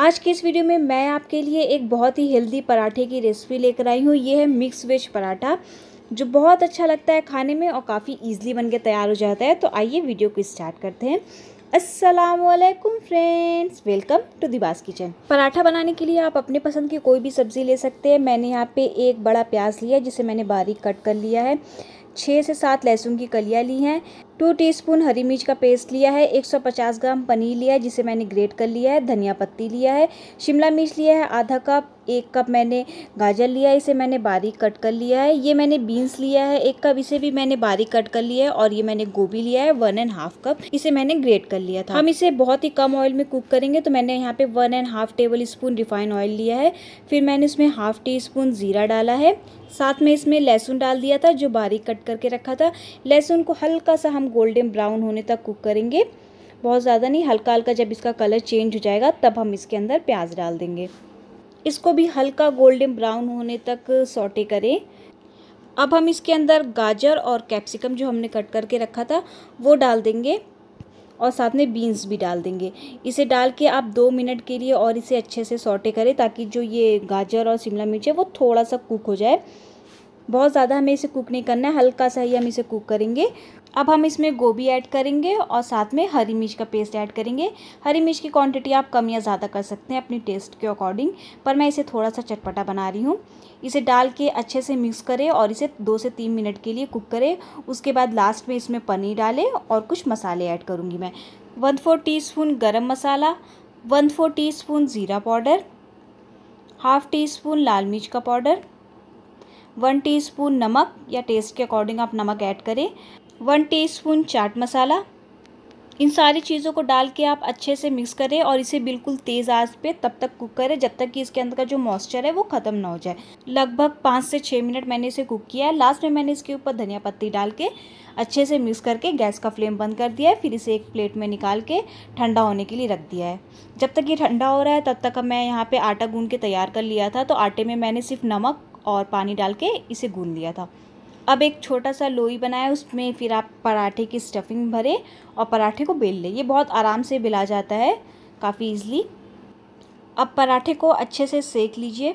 आज के इस वीडियो में मैं आपके लिए एक बहुत ही हेल्दी पराठे की रेसिपी लेकर आई हूँ ये है मिक्स वेज पराठा जो बहुत अच्छा लगता है खाने में और काफ़ी ईजिली के तैयार हो जाता है तो आइए वीडियो को स्टार्ट करते हैं असलम friends welcome to Dibas kitchen paratha बनाने के लिए आप अपने पसंद की कोई भी सब्ज़ी ले सकते हैं मैंने यहाँ पे एक बड़ा प्याज लिया जिसे मैंने बारीक कट कर लिया है छः से सात लहसुन की कलियाँ ली हैं टू टीस्पून हरी मिर्च का पेस्ट लिया है 150 ग्राम पनीर लिया है जिसे मैंने ग्रेट कर लिया है धनिया पत्ती लिया है शिमला मिर्च लिया है आधा कप एक कप मैंने गाजर लिया है इसे मैंने बारीक कट कर लिया है ये मैंने बीन्स लिया है एक कप इसे भी मैंने बारीक कट कर लिया है और ये मैंने गोभी लिया है वन एंड हाफ कप इसे मैंने ग्रेट कर लिया था हम इसे बहुत ही कम ऑयल में कुक करेंगे तो मैंने यहाँ पे one and half tablespoon refine oil लिया है फिर मैंने इसमें हाफ टी स्पून ज़ीरा डाला है साथ में इसमें लहसुन डाल दिया था जो बारीक कट करके रखा था लहसुन को हल्का सा हम हम गोल्डन ब्राउन होने तक कुक करेंगे बहुत ज़्यादा नहीं हल्का हल्का जब इसका कलर चेंज हो जाएगा तब हम इसके अंदर प्याज डाल देंगे इसको भी हल्का गोल्डन ब्राउन होने तक सोटे करें अब हम इसके अंदर गाजर और कैप्सिकम जो हमने कट करके रखा था वो डाल देंगे और साथ में बीन्स भी डाल देंगे इसे डाल के आप दो मिनट के लिए और इसे अच्छे से सोटे करें ताकि जो ये गाजर और शिमला मिर्च है वो थोड़ा सा कुक हो जाए बहुत ज़्यादा हमें इसे कुक नहीं करना है हल्का सा ही हम इसे कुक करेंगे अब हम इसमें गोभी ऐड करेंगे और साथ में हरी मिर्च का पेस्ट ऐड करेंगे हरी मिर्च की क्वांटिटी आप कम या ज़्यादा कर सकते हैं अपनी टेस्ट के अकॉर्डिंग पर मैं इसे थोड़ा सा चटपटा बना रही हूँ इसे डाल के अच्छे से मिक्स करें और इसे दो से तीन मिनट के लिए कुक करें उसके बाद लास्ट में इसमें पनीर डालें और कुछ मसाले ऐड करूँगी मैं one four teaspoon garam masala one four teaspoon ज़ीरा पाउडर हाफ़ टी स्पून लाल मिर्च का पाउडर वन टीस्पून नमक या टेस्ट के अकॉर्डिंग आप नमक ऐड करें वन टीस्पून चाट मसाला इन सारी चीज़ों को डाल के आप अच्छे से मिक्स करें और इसे बिल्कुल तेज़ आंच पे तब तक कुक करें जब तक कि इसके अंदर का जो मॉइस्चर है वो ख़त्म ना हो जाए लगभग पाँच से छः मिनट मैंने इसे कुक किया है लास्ट में मैंने इसके ऊपर धनिया पत्ती डाल के अच्छे से मिक्स करके गैस का फ्लेम बंद कर दिया है फिर इसे एक प्लेट में निकाल के ठंडा होने के लिए रख दिया है जब तक ये ठंडा हो रहा है तब तक मैं यहाँ पर आटा गूँध के तैयार कर लिया था तो आटे में मैंने सिर्फ नमक और पानी डाल के इसे गून लिया था अब एक छोटा सा लोई बनाया उसमें फिर आप पराठे की स्टफिंग भरें और पराठे को बेल लें ये बहुत आराम से बिला जाता है काफ़ी ईज़ली अब पराठे को अच्छे से सेक लीजिए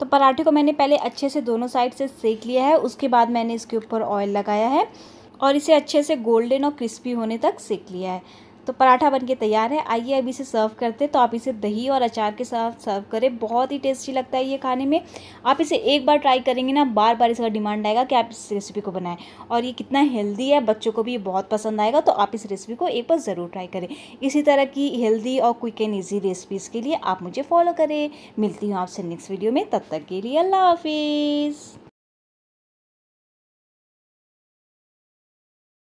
तो पराठे को मैंने पहले अच्छे से दोनों साइड से सेक लिया है उसके बाद मैंने इसके ऊपर ऑयल लगाया है और इसे अच्छे से गोल्डन और क्रिस्पी होने तक सेक लिया है तो पराठा बनके तैयार है आइए अब इसे सर्व करते हैं तो आप इसे दही और अचार के साथ सर्व करें बहुत ही टेस्टी लगता है ये खाने में आप इसे एक बार ट्राई करेंगे ना बार बार इसका डिमांड आएगा कि आप इस रेसिपी को बनाएं और ये कितना हेल्दी है बच्चों को भी ये बहुत पसंद आएगा तो आप इस रेसिपी को एक बार ज़रूर ट्राई करें इसी तरह की हेल्दी और क्विक एंड ईजी रेसिपीज़ के लिए आप मुझे फॉलो करें मिलती हूँ आपसे नेक्स्ट वीडियो में तब तक के लिए अल्लाह हाफिज़